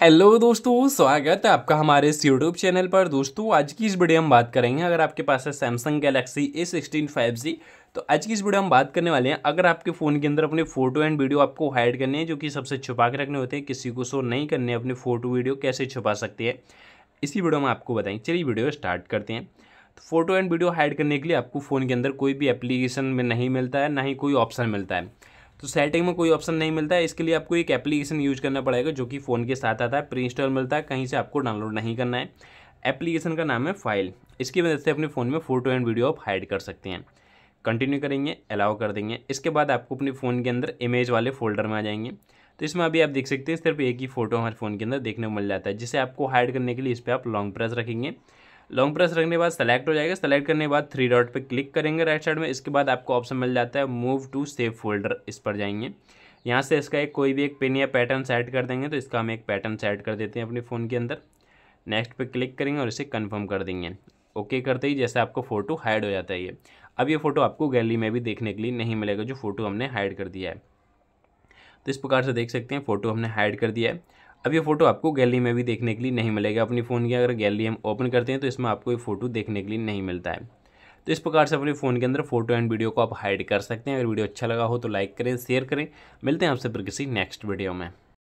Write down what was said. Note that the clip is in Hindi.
हेलो दोस्तों स्वागत है आपका हमारे इस यूट्यूब चैनल पर दोस्तों आज की इस वीडियो हम बात करेंगे अगर आपके पास है Samsung Galaxy A sixteen five G तो आज की इस वीडियो हम बात करने वाले हैं अगर आपके फ़ोन के अंदर अपने फोटो एंड वीडियो आपको हाइड करने हैं जो कि सबसे छुपा के रखने होते हैं किसी को शो नहीं करने अपने फ़ोटो वीडियो कैसे छुपा सकते हैं इसी वीडियो में आपको बताएंगे चलिए वीडियो स्टार्ट करते हैं तो फोटो एंड वीडियो हाइड करने के लिए आपको फ़ोन के अंदर कोई भी एप्लीकेशन में नहीं मिलता है ना ही कोई ऑप्शन मिलता है तो सेटिंग में कोई ऑप्शन नहीं मिलता है इसके लिए आपको एक एप्लीकेशन यूज करना पड़ेगा जो कि फ़ोन के साथ आता है प्री इंस्टॉल मिलता है कहीं से आपको डाउनलोड नहीं करना है एप्लीकेशन का नाम है फाइल इसकी मदद से अपने फ़ोन में फोटो एंड वीडियो आप हाइड कर सकते हैं कंटिन्यू करेंगे अलाउ कर देंगे इसके बाद आपको अपने फ़ोन के अंदर इमेज वाले फोल्डर में आ जाएंगे तो इसमें अभी आप देख सकते हैं सिर्फ एक ही फोटो हमारे फ़ोन के अंदर देखने को मिल जाता है जिसे आपको हाइड करने के लिए इस पर आप लॉन्ग प्रेस रखेंगे लॉन्ग प्रेस रखने के बाद सेलेक्ट हो जाएगा सेलेक्ट करने के बाद थ्री डॉट पे क्लिक करेंगे राइट साइड में इसके बाद आपको ऑप्शन मिल जाता है मूव टू सेव फोल्डर इस पर जाएंगे यहाँ से इसका एक कोई भी एक पिन या पैटर्न सेट कर देंगे तो इसका हम एक पैटर्न सेट कर देते हैं अपने फ़ोन के अंदर नेक्स्ट पे क्लिक करेंगे और इसे कन्फर्म कर देंगे ओके करते ही जैसे आपको फ़ोटो हाइड हो जाता है ये अब ये फ़ोटो आपको गैलरी में भी देखने के लिए नहीं मिलेगा जो फ़ोटो हमने हाइड कर दिया है तो इस प्रकार से देख सकते हैं फ़ोटो हमने हाइड कर दिया है अब ये फोटो आपको गैलरी में भी देखने के लिए नहीं मिलेगा अपनी फ़ोन की अगर गैलरी हम ओपन करते हैं तो इसमें आपको ये फोटो देखने के लिए नहीं मिलता है तो इस प्रकार से अपने फ़ोन के अंदर फोटो एंड वीडियो को आप हाइड कर सकते हैं अगर वीडियो अच्छा लगा हो तो लाइक करें शेयर करें मिलते हैं आपसे फिर किसी नेक्स्ट वीडियो में